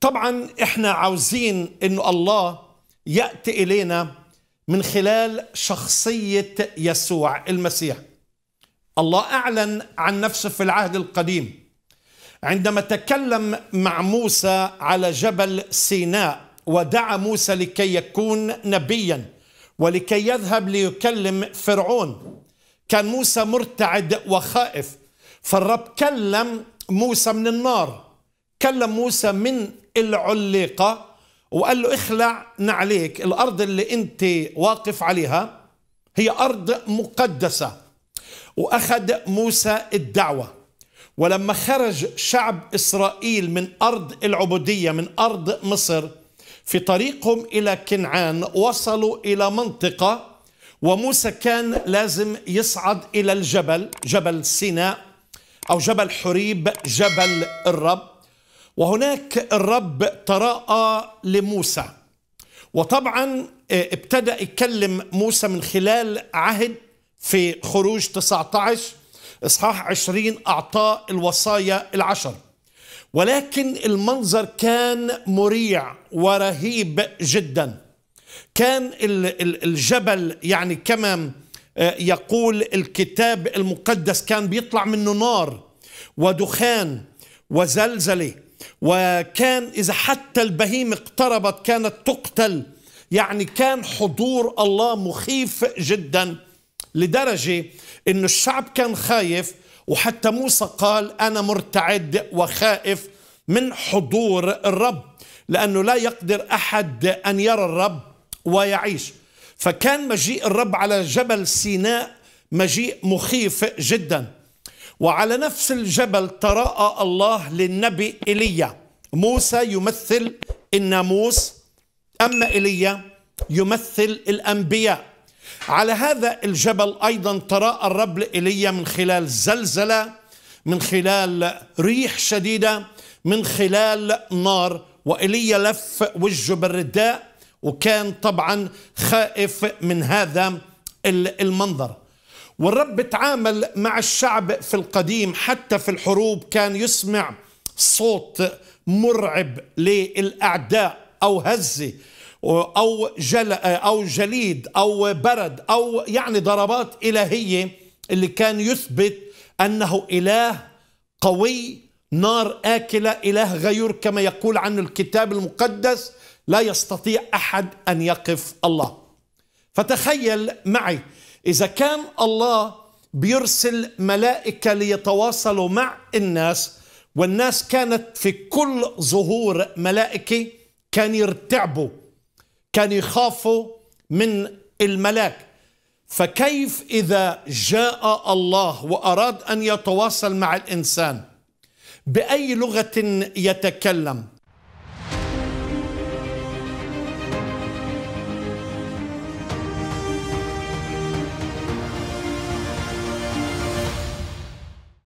طبعا احنا عاوزين انه الله ياتي الينا من خلال شخصيه يسوع المسيح الله اعلن عن نفسه في العهد القديم عندما تكلم مع موسى على جبل سيناء ودعا موسى لكي يكون نبيا ولكي يذهب ليكلم فرعون كان موسى مرتعد وخائف فالرب كلم موسى من النار كلم موسى من اللي وقال له اخلع نعليك الارض اللي انت واقف عليها هي ارض مقدسه واخذ موسى الدعوه ولما خرج شعب اسرائيل من ارض العبوديه من ارض مصر في طريقهم الى كنعان وصلوا الى منطقه وموسى كان لازم يصعد الى الجبل جبل سيناء او جبل حريب جبل الرب وهناك الرب تراءى لموسى وطبعا آه، ابتدى يكلم موسى من خلال عهد في خروج 19 اصحاح 20 اعطاه الوصايا العشر ولكن المنظر كان مريع ورهيب جدا كان الجبل يعني كما آه، يقول الكتاب المقدس كان بيطلع منه نار ودخان وزلزله وكان إذا حتى البهيم اقتربت كانت تقتل يعني كان حضور الله مخيف جدا لدرجة أن الشعب كان خايف وحتى موسى قال أنا مرتعد وخائف من حضور الرب لأنه لا يقدر أحد أن يرى الرب ويعيش فكان مجيء الرب على جبل سيناء مجيء مخيف جداً وعلى نفس الجبل تراءى الله للنبي ايليا موسى يمثل الناموس اما ايليا يمثل الانبياء على هذا الجبل ايضا تراءى الرب لايليا من خلال زلزله من خلال ريح شديده من خلال نار وايليا لف وجهه بالرداء وكان طبعا خائف من هذا المنظر والرب تعامل مع الشعب في القديم حتى في الحروب كان يسمع صوت مرعب للاعداء او هزه او جل او جليد او برد او يعني ضربات الهيه اللي كان يثبت انه اله قوي نار اكله اله غيور كما يقول عن الكتاب المقدس لا يستطيع احد ان يقف الله فتخيل معي إذا كان الله بيرسل ملائكة ليتواصلوا مع الناس والناس كانت في كل ظهور ملائكي كان يرتعبوا كان يخافوا من الملاك فكيف إذا جاء الله وأراد أن يتواصل مع الإنسان بأي لغة يتكلم